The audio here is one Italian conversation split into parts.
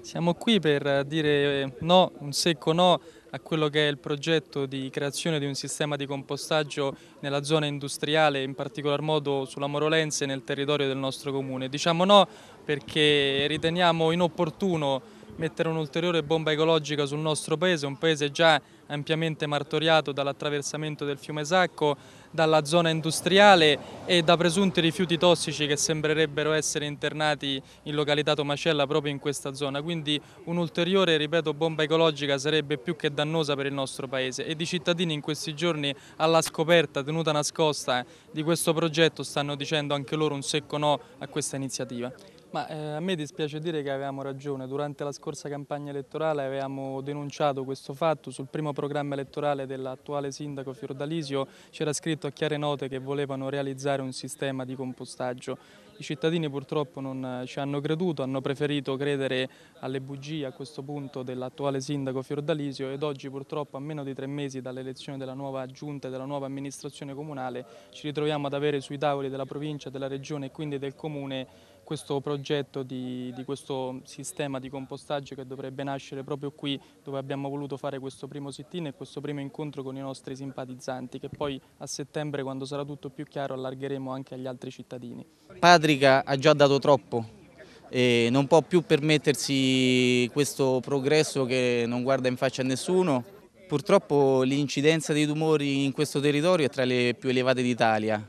Siamo qui per dire no, un secco no a quello che è il progetto di creazione di un sistema di compostaggio nella zona industriale, in particolar modo sulla Morolense e nel territorio del nostro comune. Diciamo no perché riteniamo inopportuno mettere un'ulteriore bomba ecologica sul nostro paese, un paese già ampiamente martoriato dall'attraversamento del fiume Sacco, dalla zona industriale e da presunti rifiuti tossici che sembrerebbero essere internati in località Tomacella proprio in questa zona. Quindi un'ulteriore, ripeto, bomba ecologica sarebbe più che dannosa per il nostro paese e i cittadini in questi giorni alla scoperta tenuta nascosta di questo progetto stanno dicendo anche loro un secco no a questa iniziativa. Ma, eh, a me dispiace dire che avevamo ragione, durante la scorsa campagna elettorale avevamo denunciato questo fatto, sul primo programma elettorale dell'attuale sindaco Fiordalisio c'era scritto a chiare note che volevano realizzare un sistema di compostaggio. I cittadini purtroppo non eh, ci hanno creduto, hanno preferito credere alle bugie a questo punto dell'attuale sindaco Fiordalisio ed oggi purtroppo a meno di tre mesi dall'elezione della nuova giunta e della nuova amministrazione comunale ci ritroviamo ad avere sui tavoli della provincia, della regione e quindi del comune questo progetto di, di, questo sistema di compostaggio che dovrebbe nascere proprio qui dove abbiamo voluto fare questo primo sit-in e questo primo incontro con i nostri simpatizzanti che poi a settembre quando sarà tutto più chiaro allargheremo anche agli altri cittadini. Patrica ha già dato troppo e non può più permettersi questo progresso che non guarda in faccia a nessuno. Purtroppo l'incidenza dei tumori in questo territorio è tra le più elevate d'Italia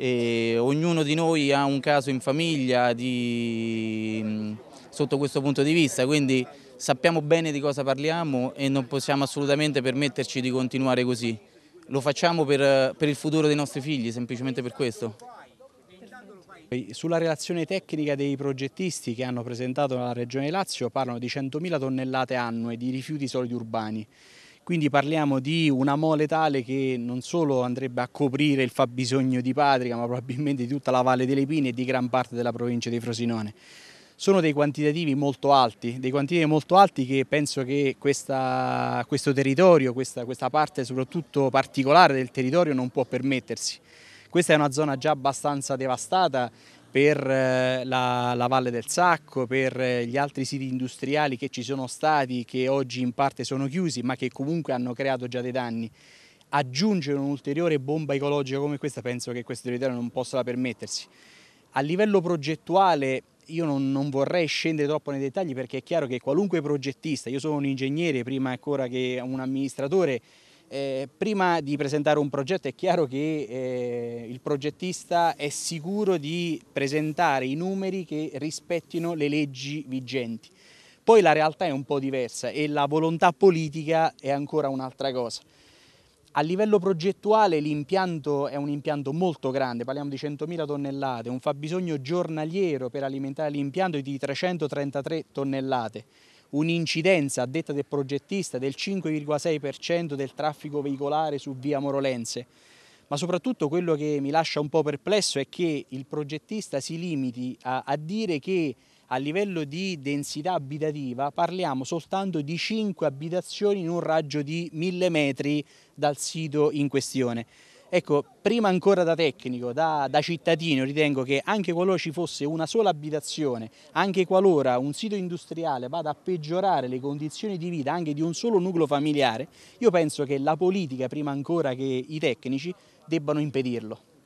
e ognuno di noi ha un caso in famiglia di, mm, sotto questo punto di vista, quindi sappiamo bene di cosa parliamo e non possiamo assolutamente permetterci di continuare così. Lo facciamo per, per il futuro dei nostri figli, semplicemente per questo. Sulla relazione tecnica dei progettisti che hanno presentato la Regione Lazio parlano di 100.000 tonnellate annue di rifiuti solidi urbani quindi parliamo di una mole tale che non solo andrebbe a coprire il fabbisogno di Patria ma probabilmente di tutta la Valle delle Pine e di gran parte della provincia di Frosinone. Sono dei quantitativi molto alti, dei quantitativi molto alti che penso che questa, questo territorio, questa, questa parte soprattutto particolare del territorio non può permettersi. Questa è una zona già abbastanza devastata per eh, la, la, Valle del Sacco, per eh, gli altri siti industriali che ci sono stati, che oggi in parte sono chiusi, ma che comunque hanno creato già dei danni. Aggiungere un'ulteriore bomba ecologica come questa penso che questo territorio non possa permettersi. A livello progettuale io non, non, vorrei scendere troppo nei dettagli perché è chiaro che qualunque progettista, io sono un ingegnere prima ancora che un amministratore, eh, prima di presentare un progetto è chiaro che eh, il progettista è sicuro di presentare i numeri che rispettino le leggi vigenti. Poi la realtà è un po' diversa e la volontà politica è ancora un'altra cosa. A livello progettuale l'impianto è un impianto molto grande, parliamo di 100.000 tonnellate, un fabbisogno giornaliero per alimentare l'impianto è di 333 tonnellate un'incidenza a detta del progettista del 5,6% del traffico veicolare su via Morolense. Ma soprattutto quello che mi lascia un po' perplesso è che il progettista si limiti a, a dire che a livello di densità abitativa parliamo soltanto di 5 abitazioni in un raggio di 1000 metri dal sito in questione. Ecco, prima ancora da tecnico, da, da, cittadino, ritengo che anche qualora ci fosse una sola abitazione, anche qualora un sito industriale vada a peggiorare le condizioni di vita anche di un solo nucleo familiare, io penso che la politica, prima ancora che i tecnici, debbano impedirlo.